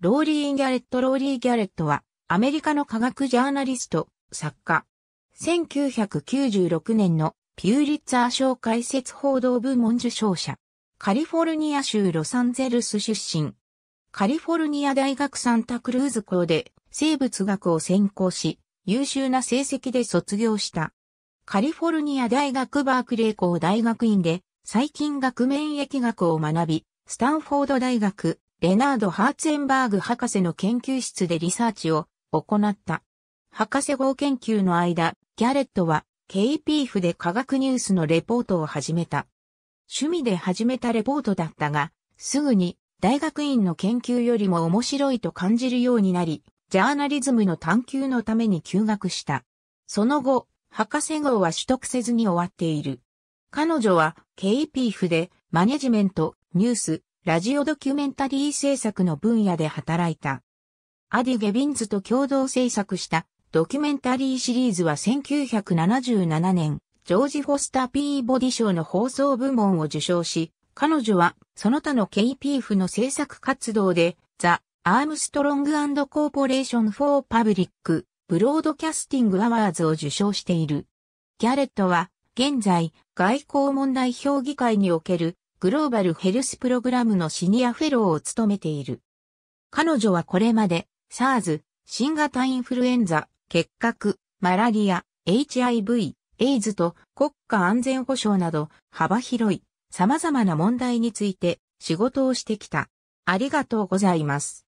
ローリー・ギャレット・ローリー・ギャレットは、アメリカの科学ジャーナリスト、作家。1996年のピューリッツァー賞解説報道部門受賞者。カリフォルニア州ロサンゼルス出身。カリフォルニア大学サンタクルーズ校で生物学を専攻し、優秀な成績で卒業した。カリフォルニア大学バークレー校大学院で細菌学免疫学を学び、スタンフォード大学レナード・ハーツエンバーグ博士の研究室でリサーチを行った。博士号研究の間、ギャレットは KPF で科学ニュースのレポートを始めた。趣味で始めたレポートだったが、すぐに大学院の研究よりも面白いと感じるようになり、ジャーナリズムの探求のために休学した。その後、博士号は取得せずに終わっている。彼女は KPF でマネジメント、ニュース、ラジオドキュメンタリー制作の分野で働いた。アディ・ゲビンズと共同制作したドキュメンタリーシリーズは1977年、ジョージ・フォスター・ピーボディ賞の放送部門を受賞し、彼女はその他の KPF の制作活動で、ザ・アームストロングコーポレーション・フォー・パブリック・ブロードキャスティング・アワーズを受賞している。ギャレットは現在外交問題評議会におけるグローバルヘルスプログラムのシニアフェローを務めている。彼女はこれまで、SARS、新型インフルエンザ、結核、マラリア、HIV、エイズと国家安全保障など幅広い様々な問題について仕事をしてきた。ありがとうございます。